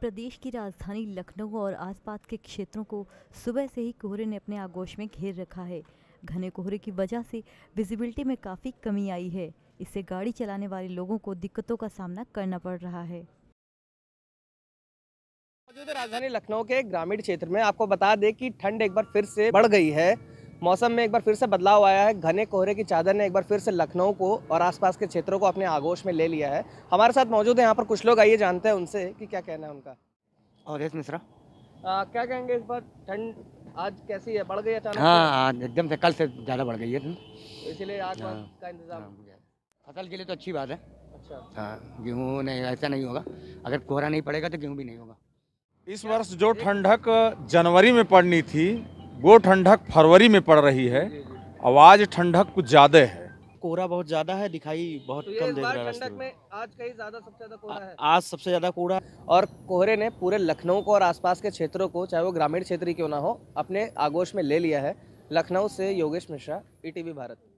प्रदेश की राजधानी लखनऊ और आसपास के क्षेत्रों को सुबह से ही कोहरे ने अपने आगोश में घेर रखा है घने कोहरे की वजह से विजिबिलिटी में काफ़ी कमी आई है इससे गाड़ी चलाने वाले लोगों को दिक्कतों का सामना करना पड़ रहा है राजधानी लखनऊ के ग्रामीण क्षेत्र में आपको बता दें कि ठंड एक बार फिर से बढ़ गई है मौसम में एक बार फिर से बदलाव आया है घने कोहरे की चादर ने एक बार फिर से लखनऊ को और आसपास के क्षेत्रों को अपने आगोश में ले लिया है हमारे साथ मौजूद है यहाँ पर कुछ लोग आइए जानते हैं उनसे कि क्या कहना है उनका अवधेश मिश्रा क्या कहेंगे इस बार ठंड आज कैसी है बढ़ गई है हाँ एकदम से कल से ज़्यादा बढ़ गई है तो इसीलिए हाँ। का इंतजाम हाँ, फसल के लिए तो अच्छी बात है अच्छा हाँ गेहूँ नहीं ऐसा नहीं होगा अगर कोहरा नहीं पड़ेगा तो गेहूँ भी नहीं होगा इस वर्ष जो ठंडक जनवरी में पड़नी थी वो ठंडक फरवरी में पड़ रही है आवाज़ ठंडक कुछ ज़्यादा है कोहरा बहुत ज्यादा है दिखाई बहुत तो कम दे रहा है आज कहीं ज्यादा सबसे ज्यादा कोहरा है आज सबसे ज्यादा कोहरा और कोहरे ने पूरे लखनऊ को और आसपास के क्षेत्रों को चाहे वो ग्रामीण क्षेत्र ही क्यों ना हो अपने आगोश में ले लिया है लखनऊ से योगेश मिश्रा ईटीवी e भारत